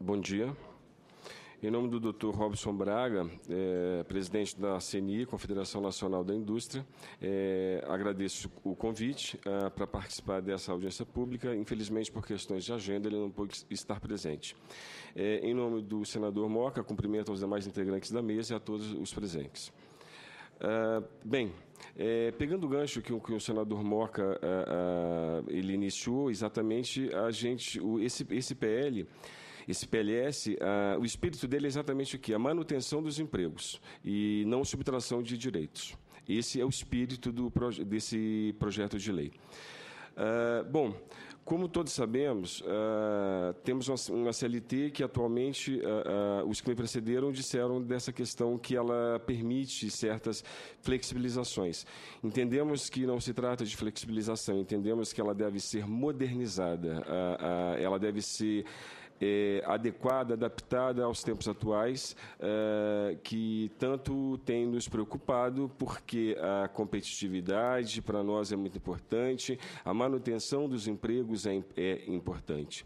Bom dia. Em nome do Dr. Robson Braga, é, presidente da CNI, Confederação Nacional da Indústria, é, agradeço o convite é, para participar dessa audiência pública. Infelizmente, por questões de agenda, ele não pôde estar presente. É, em nome do senador Moca, cumprimento aos demais integrantes da mesa e a todos os presentes. Uh, bem, é, pegando o gancho que, que o senador Moca uh, uh, ele iniciou, exatamente a gente, o, esse, esse PL esse PLS, ah, o espírito dele é exatamente o que? A manutenção dos empregos e não subtração de direitos. Esse é o espírito do, desse projeto de lei. Ah, bom, como todos sabemos, ah, temos uma, uma, CLT que atualmente ah, os que me precederam disseram dessa questão que ela permite certas flexibilizações. Entendemos que não se trata de flexibilização, entendemos que ela deve ser modernizada, ela deve ser é, adequada, adaptada aos tempos atuais, é, que tanto tem nos preocupado, porque a competitividade para nós é muito importante, a manutenção dos empregos é, é importante.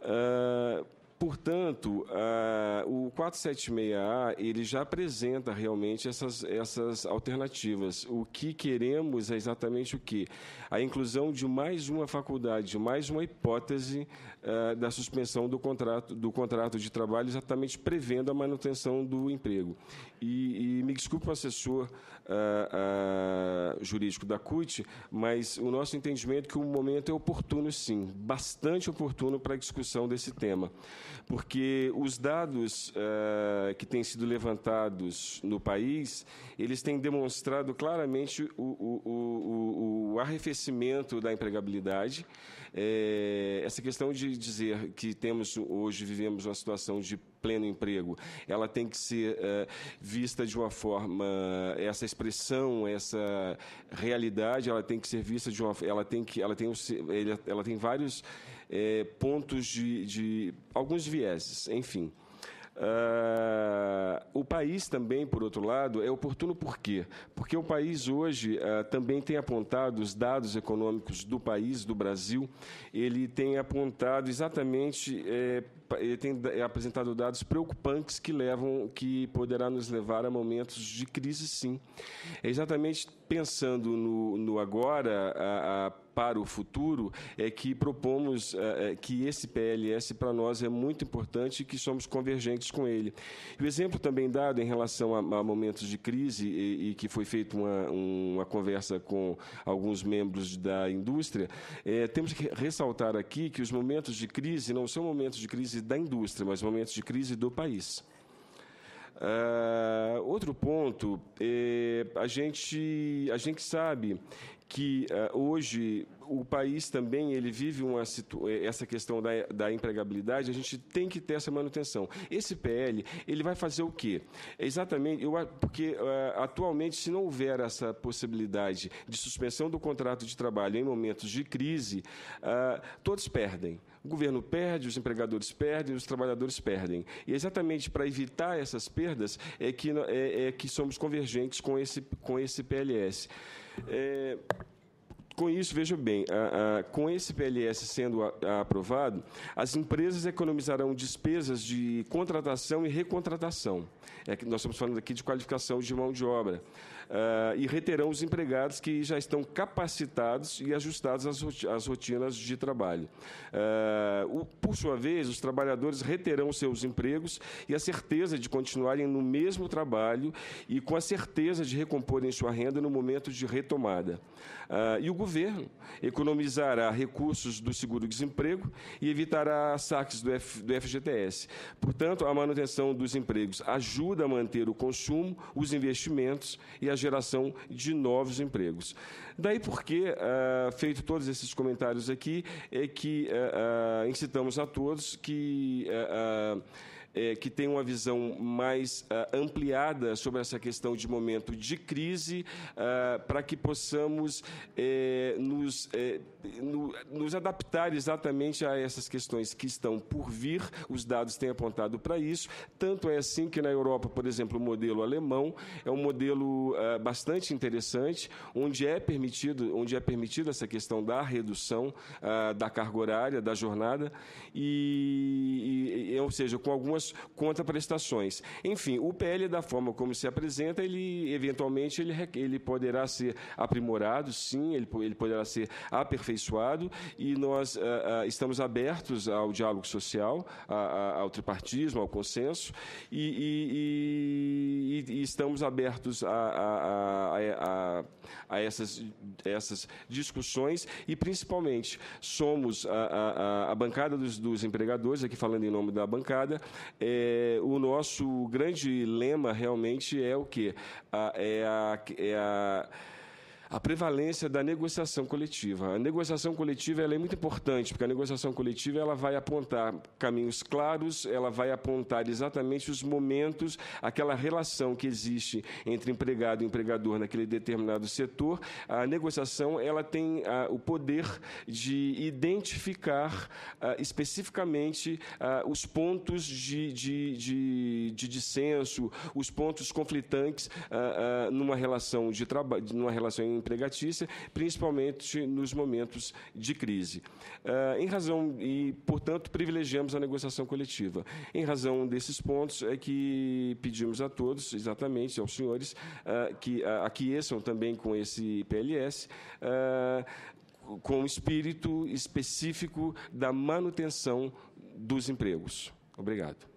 Uh, Portanto, ah, o 476A ele já apresenta realmente essas, essas alternativas. O que queremos é exatamente o que? A inclusão de mais uma faculdade, mais uma hipótese ah, da suspensão do contrato, do contrato de trabalho, exatamente prevendo a manutenção do emprego. E, e me desculpe, assessor, ah, jurídico da CUT, mas o nosso entendimento é que o momento é oportuno, sim, bastante oportuno para a discussão desse tema, porque os dados uh, que têm sido levantados no país, eles têm demonstrado claramente o, o, o, o arrefecimento da empregabilidade, é, essa questão de dizer que temos hoje vivemos uma situação de pleno emprego, ela tem que ser eh, vista de uma forma, essa expressão, essa realidade, ela tem que ser vista de uma, ela tem que, ela tem, ela tem vários é, pontos de, de alguns vieses, enfim. Uh, o país também, por outro lado, é oportuno por quê? Porque o país hoje uh, também tem apontado os dados econômicos do país, do Brasil, ele tem apontado exatamente, é, ele tem é, apresentado dados preocupantes que levam, que poderá nos levar a momentos de crise, sim. É exatamente pensando no, no agora, a, a, para o futuro, é que propomos a, é, é, que esse PLS para nós é muito importante e que somos convergentes com ele. o exemplo também dado em relação a, momentos de crise, e, e que foi feita uma, uma, conversa com alguns membros da indústria, é, temos que ressaltar aqui que os momentos de crise não são momentos de crise da indústria, mas momentos de crise do país. Uh, outro ponto, é, a, gente, a gente sabe que uh, hoje o país também ele vive uma eh, essa questão da, da empregabilidade, a gente tem que ter essa manutenção. Esse PL, ele vai fazer o quê? Exatamente, eu, porque uh, atualmente, se não houver essa possibilidade de suspensão do contrato de trabalho em momentos de crise, uh, todos perdem. O governo perde, os empregadores perdem, os trabalhadores perdem. E exatamente para evitar essas perdas é que, é, é que somos convergentes com esse, com esse PLS. É, com isso, veja bem, a, a, com esse PLS sendo a, aprovado, as empresas economizarão despesas de contratação e recontratação. É que nós estamos falando aqui de qualificação de mão de obra uh, e reterão os empregados que já estão capacitados e ajustados às rotinas de trabalho. Uh, o, por sua vez, os trabalhadores reterão seus empregos e a certeza de continuarem no mesmo trabalho e com a certeza de recomporem sua renda no momento de retomada. Uh, e o governo economizará recursos do seguro-desemprego e evitará saques do, F, do FGTS. Portanto, a manutenção dos empregos ajuda a manter o consumo, os investimentos e a geração de novos empregos. Daí porque, uh, eh, feito todos esses comentários aqui, é que uh, uh, incitamos a todos que é, que tem uma visão mais uh, ampliada sobre essa questão de momento de crise, uh, para que possamos é, nos, é, no, nos adaptar exatamente a essas questões que estão por vir. Os dados têm apontado para isso. Tanto é assim que na Europa, por exemplo, o modelo alemão é um modelo uh, bastante interessante, onde é permitido, onde é permitida essa questão da redução da carga horária, da jornada, e, e, ou seja, com algumas dívidas contra prestações. Enfim, o PL, da forma como se apresenta, ele eventualmente ele, ele poderá ser aprimorado, sim, ele, ele poderá ser aperfeiçoado, e nós ah, ah, estamos abertos ao diálogo social, a, a, ao tripartismo, ao consenso, e, e, e e, e estamos abertos a, a, a, a essas, essas, discussões e, principalmente, somos a, bancada dos, dos, empregadores, aqui falando em nome da bancada, é, o nosso grande lema realmente é o quê? é a é a prevalência da negociação coletiva. A negociação coletiva ela é muito importante, porque a negociação coletiva ela vai apontar caminhos claros, ela vai apontar exatamente os momentos, aquela relação que existe entre empregado e empregador naquele determinado setor. A negociação ela tem ah, o poder de identificar ah, especificamente ah, os pontos de, de, de, de, dissenso, os pontos conflitantes ah, ah, numa relação de trabalho, numa relação empregatícia, principalmente nos momentos de crise. Uh, em razão e, portanto, privilegiamos a negociação coletiva. Em razão desses pontos é que pedimos a todos, exatamente aos senhores, uh, que uh, ah, aqueçam também com esse PLS, uh, com o espírito específico da manutenção dos empregos. Obrigado.